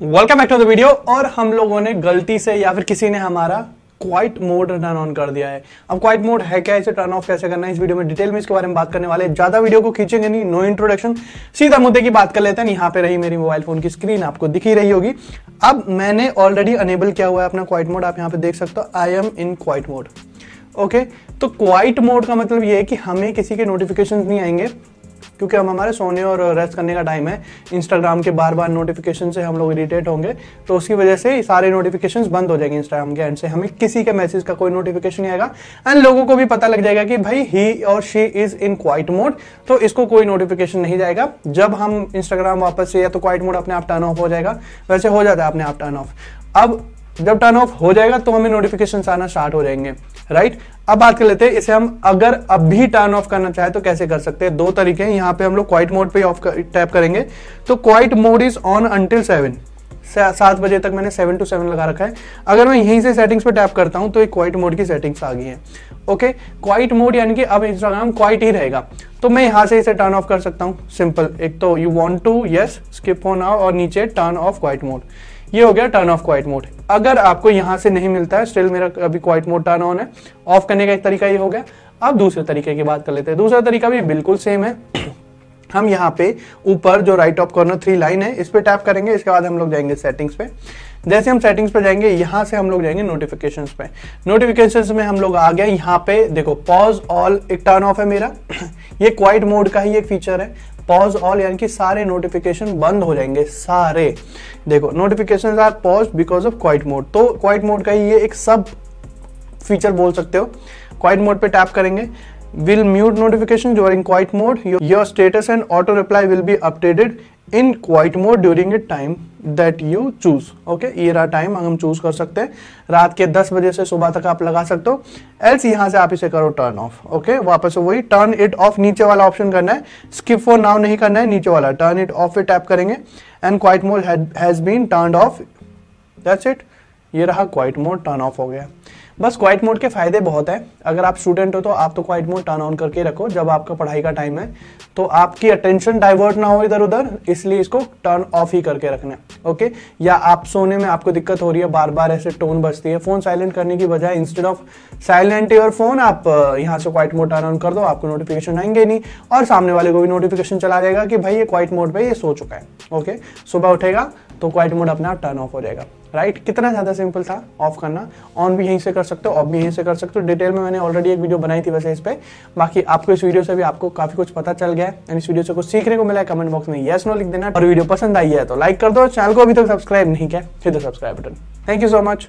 Welcome back to the video और हम लोगों ने गलती से या फिर किसी ने हमारा क्वाइट मोड टर्न ऑन कर दिया है अब क्वाइट मोड है क्या इसे टर्न ऑफ कैसे करना है इस वीडियो में डिटेल में इसके बारे में बात करने वाले ज्यादा वीडियो को खींचेंगे नहीं नो इंट्रोडक्शन सीधा मुद्दे की बात कर लेते हैं यहाँ पे रही मेरी मोबाइल फोन की स्क्रीन आपको दिख ही रही होगी अब मैंने ऑलरेडी अनेबल किया हुआ है अपना क्वाइट मोड आप यहाँ पे देख सकते हो I am in quiet mode okay तो क्वाइट मोड का मतलब ये है कि हमें किसी के नोटिफिकेशन नहीं आएंगे क्योंकि हम हमारे सोने और रेस्ट करने का टाइम है इंस्टाग्राम के बार बार नोटिफिकेशन से हम लोग इरीटेट होंगे तो उसकी वजह से सारे नोटिफिकेशन बंद हो जाएंगे इंस्टाग्राम के एंड से हमें किसी के मैसेज का कोई नोटिफिकेशन नहीं आएगा एंड लोगों को भी पता लग जाएगा कि भाई ही और she is in quiet mode तो इसको कोई नोटिफिकेशन नहीं जाएगा जब हम इंस्टाग्राम वापस से या तो क्वाइट मोड अपने आप टर्न ऑफ हो जाएगा वैसे हो जाता है अपने आप टर्न ऑफ अब जब टर्न ऑफ हो जाएगा तो हमें नोटिफिकेशन आना स्टार्ट हो जाएंगे राइट अब बात कर लेते हैं इसे हम अगर अभी टर्न ऑफ करना चाहे तो कैसे कर सकते हैं दो तरीके हैं यहाँ पे हम लोग क्वाइट मोड पे ऑफ टैप करेंगे तो quiet mode is on until seven सात बजे तक मैंने सेवन टू सेवन लगा रखा है अगर मैं यहीं से सेटिंग्स पर टैप करता हूँ तो एक क्वाइट मोड की सेटिंग्स आ गई है ओके क्वाइट मोड यानी कि अब इंस्टाग्राम क्वाइट ही रहेगा तो मैं यहाँ से इसे टर्न ऑफ कर सकता हूँ सिंपल एक तो you want to yes skip हो नाउ और नीचे टर्न ऑफ क्वाइट मोड ये हो गया टर्न ऑफ क्वाइट मोड अगर आपको यहाँ से नहीं मिलता है स्टिल मेरा अभी क्वाइट मोड टर्न ऑन है ऑफ करने का एक तरीका ये हो गया अब दूसरे तरीके की बात कर लेते हैं दूसरा तरीका भी बिल्कुल सेम है हम यहाँ पे ऊपर जो right of corner three line है इस पर टैप करेंगे इसके बाद हम लोग जाएंगे सेटिंग्स पे जैसे हम सेटिंग्स पे जाएंगे यहाँ से हम लोग जाएंगे नोटिफिकेशंस पे नोटिफिकेशंस में हम लोग आ गए यहाँ पे देखो पॉज ऑल एक टर्न ऑफ है मेरा ये क्वाइट मोड का ही एक फीचर है पॉज ऑल यानी कि सारे नोटिफिकेशन बंद हो जाएंगे सारे देखो notification are pause because of quiet mode तो क्वाइट मोड का ही ये एक सब फीचर बोल सकते हो क्वाइट मोड पे टैप करेंगे will mute notification during quiet mode. Your, your status and auto reply will be updated in quiet mode during a time that you choose okay ये रहा टाइम हम चूज कर सकते हैं रात के 10 बजे से सुबह तक आप लगा सकते हो एल्स यहाँ से आप इसे करो टर्न ऑफ ओके वापस वही टर्न इट ऑफ नीचे वाला ऑप्शन करना है स्किप फॉर नाउ नहीं करना है नीचे वाला टर्न इट ऑफ पे टैप करेंगे and quiet mode has been turn off that's it ये रहा क्वाइट मोड टर्न ऑफ हो गया बस क्वाइट मोड के फ़ायदे बहुत हैं अगर आप स्टूडेंट हो तो आप तो क्वाइट मोड टर्न ऑन करके रखो जब आपका पढ़ाई का टाइम है तो आपकी अटेंशन डाइवर्ट ना हो इधर उधर इसलिए इसको टर्न ऑफ ही करके रखना ओके या आप सोने में आपको दिक्कत हो रही है बार बार ऐसे टोन बजती है फ़ोन साइलेंट करने की बजाय instead of silent your phone आप यहाँ से क्वाइट मोड टर्न ऑन कर दो आपको नोटिफिकेशन आएंगे नहीं और सामने वाले को भी नोटिफिकेशन चला जाएगा कि भाई ये क्वाइट मोड पर ये सो चुका है ओके सुबह उठेगा तो क्वाइट मोड अपना टर्न ऑफ हो जाएगा राइट right? कितना ज़्यादा सिंपल था ऑफ करना ऑन भी यहीं से कर सकते हो ऑफ भी यहीं से कर सकते हो डिटेल में मैंने ऑलरेडी एक वीडियो बनाई थी वैसे इस पर बाकी आपको इस वीडियो से भी आपको काफ़ी कुछ पता चल गया है इस वीडियो से कुछ सीखने को मिला है कमेंट बॉक्स में येस नो लिख देना और वीडियो पसंद आई है तो लाइक कर दो चैनल को अभी तक तो सब्सक्राइब नहीं किया फिर तो subscribe button thank you so much